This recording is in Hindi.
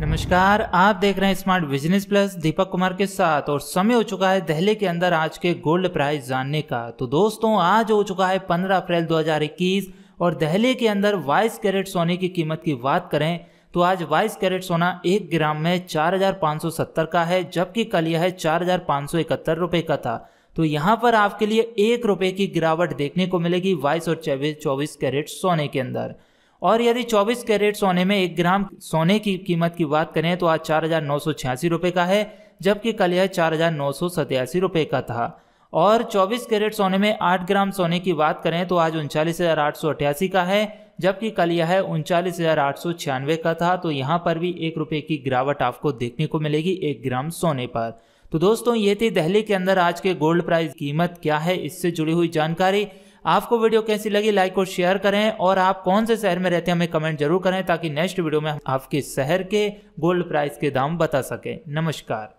नमस्कार आप देख रहे हैं smart business plus Deepak Kumar के साथ और समय हो चुका है दहली के अंदर आज के गोल्ड प्राइस जानने का तो दोस्तों आज हो चुका है 15 अप्रैल 2021 और दहली के अंदर 22 कैरेट सोने की कीमत की बात करें तो आज 22 कैरेट सोना एक ग्राम में 4570 का है जबकि कल यह है चार रुपए का था तो यहाँ पर आपके लिए एक रुपये की गिरावट देखने को मिलेगी बाईस और चौबीस कैरेट सोने के अंदर और यदि 24 कैरेट सोने में एक ग्राम सोने की कीमत की बात करें तो आज चार हज़ार नौ सौ छियासी रुपये का है जबकि कल यह चार हज़ार नौ सौ रुपये का था और 24 कैरेट सोने में 8 ग्राम सोने की बात करें तो आज उनचालीस हज़ार आठ सौ का है जबकि कल यह उनचालीस हज़ार आठ सौ छियानवे का था तो यहाँ पर भी एक रुपये की गिरावट आपको देखने को मिलेगी एक ग्राम सोने पर तो दोस्तों ये थी दिल्ली के अंदर आज के गोल्ड प्राइस कीमत क्या है इससे जुड़ी हुई जानकारी आपको वीडियो कैसी लगी लाइक और शेयर करें और आप कौन से शहर में रहते हैं हमें कमेंट जरूर करें ताकि नेक्स्ट वीडियो में आपके शहर के गोल्ड प्राइस के दाम बता सकें नमस्कार